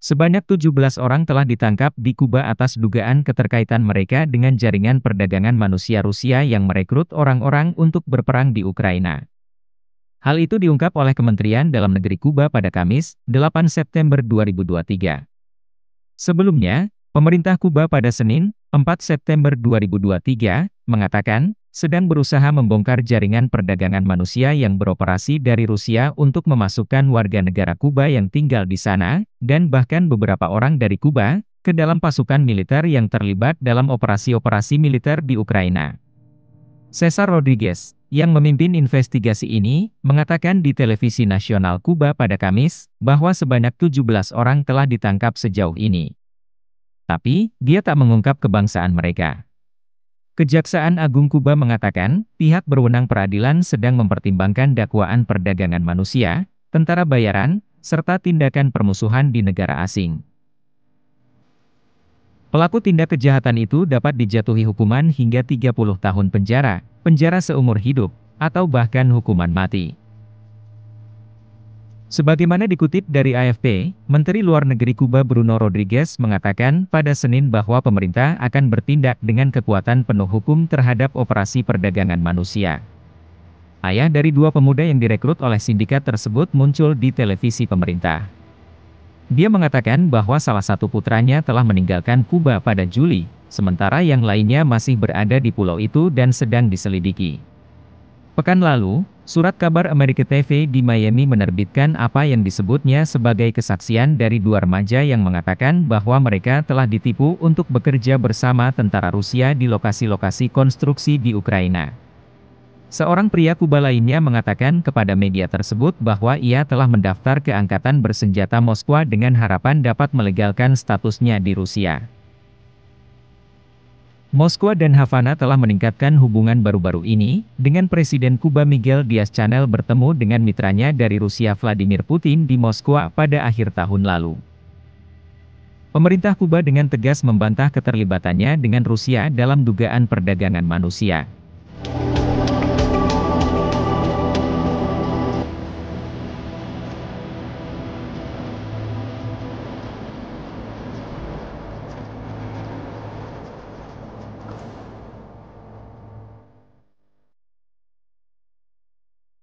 Sebanyak 17 orang telah ditangkap di Kuba atas dugaan keterkaitan mereka dengan jaringan perdagangan manusia Rusia yang merekrut orang-orang untuk berperang di Ukraina. Hal itu diungkap oleh Kementerian Dalam Negeri Kuba pada Kamis, 8 September 2023. Sebelumnya, pemerintah Kuba pada Senin, 4 September 2023, mengatakan sedang berusaha membongkar jaringan perdagangan manusia yang beroperasi dari Rusia untuk memasukkan warga negara Kuba yang tinggal di sana, dan bahkan beberapa orang dari Kuba, ke dalam pasukan militer yang terlibat dalam operasi-operasi militer di Ukraina. Cesar Rodriguez, yang memimpin investigasi ini, mengatakan di televisi nasional Kuba pada Kamis, bahwa sebanyak 17 orang telah ditangkap sejauh ini. Tapi, dia tak mengungkap kebangsaan mereka. Kejaksaan Agung Kuba mengatakan, pihak berwenang peradilan sedang mempertimbangkan dakwaan perdagangan manusia, tentara bayaran, serta tindakan permusuhan di negara asing. Pelaku tindak kejahatan itu dapat dijatuhi hukuman hingga 30 tahun penjara, penjara seumur hidup, atau bahkan hukuman mati. Sebagaimana dikutip dari AFP, Menteri Luar Negeri Kuba Bruno Rodriguez mengatakan pada Senin bahwa pemerintah akan bertindak dengan kekuatan penuh hukum terhadap operasi perdagangan manusia. Ayah dari dua pemuda yang direkrut oleh sindikat tersebut muncul di televisi pemerintah. Dia mengatakan bahwa salah satu putranya telah meninggalkan Kuba pada Juli, sementara yang lainnya masih berada di pulau itu dan sedang diselidiki. Pekan lalu, surat kabar Amerika TV di Miami menerbitkan apa yang disebutnya sebagai kesaksian dari dua remaja yang mengatakan bahwa mereka telah ditipu untuk bekerja bersama tentara Rusia di lokasi-lokasi konstruksi di Ukraina. Seorang pria Kuba lainnya mengatakan kepada media tersebut bahwa ia telah mendaftar ke Angkatan Bersenjata Moskwa dengan harapan dapat melegalkan statusnya di Rusia. Moskwa dan Havana telah meningkatkan hubungan baru-baru ini, dengan Presiden Kuba Miguel Diaz-Canel bertemu dengan mitranya dari Rusia Vladimir Putin di Moskwa pada akhir tahun lalu. Pemerintah Kuba dengan tegas membantah keterlibatannya dengan Rusia dalam dugaan perdagangan manusia.